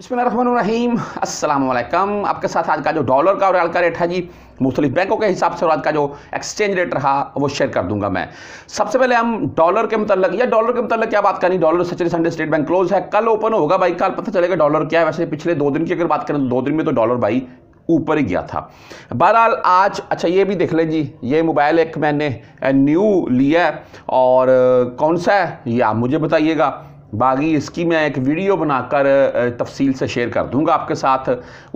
बसमीम अल्लाम आपके साथ आज का जो डॉलर का और रियाल का रेट है जी मुख्तलिफ बैंकों के हिसाब से और आज का जो एक्सचेंज रेट रहा वो शेयर कर दूंगा मैं सबसे पहले हम डॉलर के मतलब या डॉलर के मतलब क्या बात करनी dollar Saturday Sunday State Bank close है कल ओपन होगा भाई कल पता चलेगा डॉलर क्या है वैसे पिछले दो दिन की अगर बात करें तो दो दिन में तो डॉलर भाई ऊपर ही गया था बहरहाल आज अच्छा ये भी देख लें जी ये मोबाइल एक मैंने न्यू लिया है और कौन सा है ये आप मुझे बताइएगा बागी इसकी मैं एक वीडियो बनाकर तफसील से शेयर कर दूंगा आपके साथ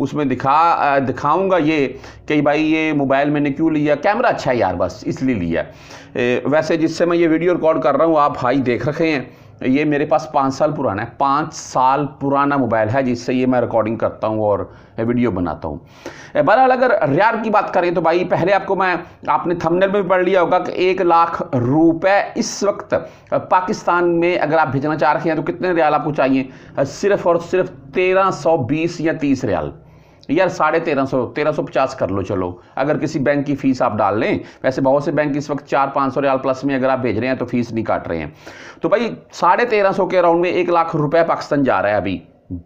उसमें दिखा दिखाऊंगा ये कि भाई ये मोबाइल मैंने क्यों लिया कैमरा अच्छा है यार बस इसलिए लिया वैसे जिससे मैं ये वीडियो रिकॉर्ड कर रहा हूँ आप हाई देख रखे हैं ये मेरे पास पाँच साल पुराना है पाँच साल पुराना मोबाइल है जिससे ये मैं रिकॉर्डिंग करता हूँ और वीडियो बनाता हूँ बहरहाल अगर रियार की बात करें तो भाई पहले आपको मैं आपने थंबनेल में भी पढ़ लिया होगा कि एक लाख रुपए इस वक्त पाकिस्तान में अगर आप भेजना चाह रहे हैं तो कितने रियाल आपको चाहिए सिर्फ और सिर्फ तेरह सौ बीस या तीस रियाल यार साढ़े तेरह सौ तेरह सौ पचास कर लो चलो अगर किसी बैंक की फ़ीस आप डाल लें वैसे बहुत से बैंक इस वक्त चार पाँच सौ रियाल प्लस में अगर आप भेज रहे हैं तो फीस नहीं काट रहे हैं तो भाई साढ़े तेरह सौ के अराउंड में एक लाख रुपये पाकिस्तान जा रहा है अभी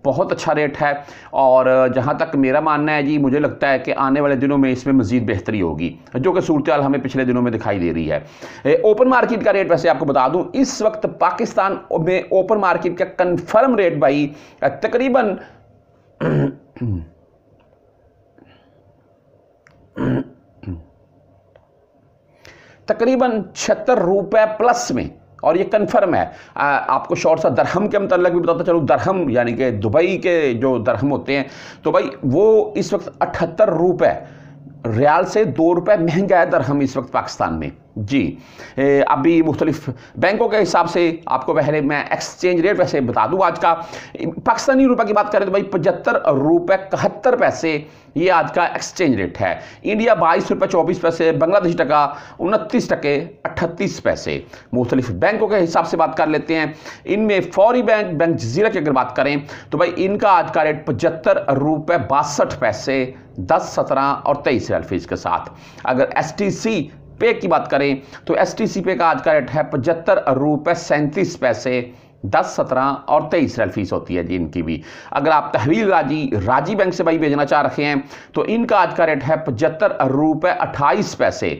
बहुत अच्छा रेट है और जहाँ तक मेरा मानना है जी मुझे लगता है कि आने वाले दिनों में इसमें मजीद बेहतरी होगी जो कि सूरत हमें पिछले दिनों में दिखाई दे रही है ओपन मार्केट का रेट वैसे आपको बता दूँ इस वक्त पाकिस्तान में ओपन मार्केट का कन्फर्म रेट भाई तकरीबन तकरीबन छिहत्तर रुपये प्लस में और ये कन्फर्म है आ, आपको शॉर्ट सा दरहम के मतलब भी बताता चलूँ दरहम यानी कि दुबई के जो दरहम होते हैं तो भाई वो इस वक्त अठहत्तर रुपये रियाल से दो रुपये महंगा है दरहम इस वक्त पाकिस्तान में जी अभी मुख्तलिफ बैंकों के हिसाब से आपको पहले मैं एक्सचेंज रेट वैसे बता दूँ आज का पाकिस्तानी रुपए की बात करें तो भाई पचहत्तर रुपये इकहत्तर पैसे ये आज का एक्सचेंज रेट है इंडिया बाईस रुपये चौबीस पैसे बांग्लादेश टका उनतीस टके अट्ठतीस पैसे मुख्तलिफ बैंकों के हिसाब से बात कर लेते हैं इनमें फौरी बैंक बैंक जजीरा की अगर बात करें तो भाई इनका आज का रेट पचहत्तर रुपये बासठ पैसे दस सत्रह और तेईस रेल फीस के साथ अगर एस टी सी पे की बात करें तो एस टी सी पे का आज का रेट है पचहत्तर रुपये सैंतीस पैसे दस सत्रह और तेईस रेल फीस होती है जी इनकी भी अगर आप तहवील राजी राजी बैंक से भाई भेजना चाह रहे हैं तो इनका आज का रेट है पचहत्तर रुपये अट्ठाईस पैसे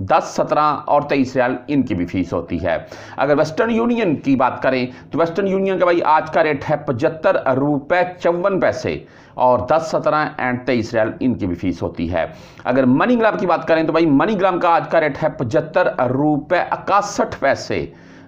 दस सत्रह और तेईस रियाल इनकी भी फीस होती है अगर वेस्टर्न यूनियन की बात करें तो वेस्टर्न यूनियन का भाई आज का रेट है पचहत्तर रुपये चौवन पैसे और दस सत्रह एंड तेईस रियाल इनकी भी फीस होती है अगर मनी ग्राम की बात करें तो भाई मनी ग्राम का आज का रेट है पचहत्तर रुपये इकसठ पैसे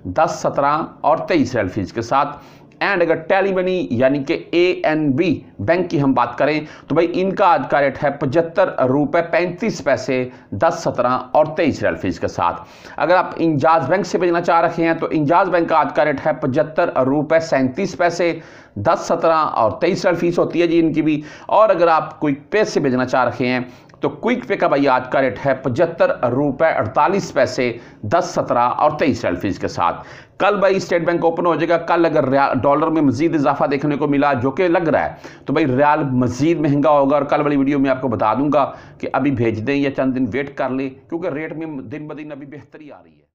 दस सत्रह और तेईस रियाल फीस के साथ एंड अगर टैली बनी यानी कि ए एन बी बैंक की हम बात करें तो भाई इनका आज का रेट है पचहत्तर रुपये पैंतीस पैसे दस सत्रह और तेईस रेल फीस के साथ अगर आप इंजाज बैंक से भेजना चाह रहे हैं तो इंजाज बैंक का आज का रेट है पचहत्तर रुपये सैंतीस पैसे दस सत्रह और तेईस रेल फीस होती है जी इनकी भी और अगर आप कोई पे से भेजना चाह रहे हैं तो क्विक पे का भाई आज का रेट है पचहत्तर रुपये अड़तालीस पैसे दस सत्रह और तेईस रेल फीस के साथ कल भाई स्टेट बैंक ओपन हो जाएगा कल अगर डॉलर में मजीद इजाफा देखने को मिला जो कि लग रहा है तो भाई रियाल मजीद महंगा होगा और कल वाली वीडियो में आपको बता दूंगा कि अभी भेज दें या चंद दिन वेट कर लें क्योंकि रेट में दिन ब दिन अभी बेहतरी आ रही है